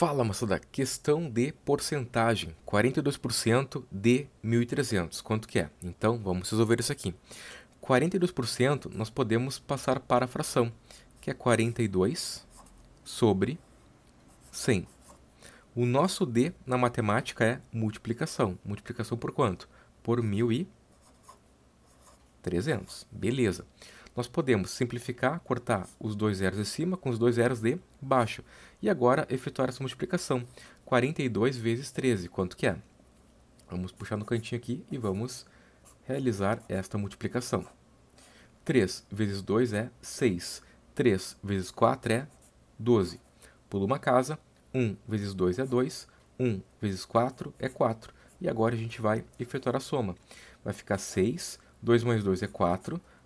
Fala, moçada, questão de porcentagem, 42% de 1.300, quanto que é? Então, vamos resolver isso aqui. 42% nós podemos passar para a fração, que é 42 sobre 100. O nosso D na matemática é multiplicação. Multiplicação por quanto? Por 1.300. Beleza. Beleza nós podemos simplificar, cortar os dois zeros de cima com os dois zeros de baixo. E agora efetuar essa multiplicação. 42 vezes 13, quanto que é? Vamos puxar no cantinho aqui e vamos realizar esta multiplicação. 3 vezes 2 é 6. 3 vezes 4 é 12. Pula uma casa. 1 vezes 2 é 2. 1 vezes 4 é 4. E agora a gente vai efetuar a soma. Vai ficar 6. 2 mais 2 é 4.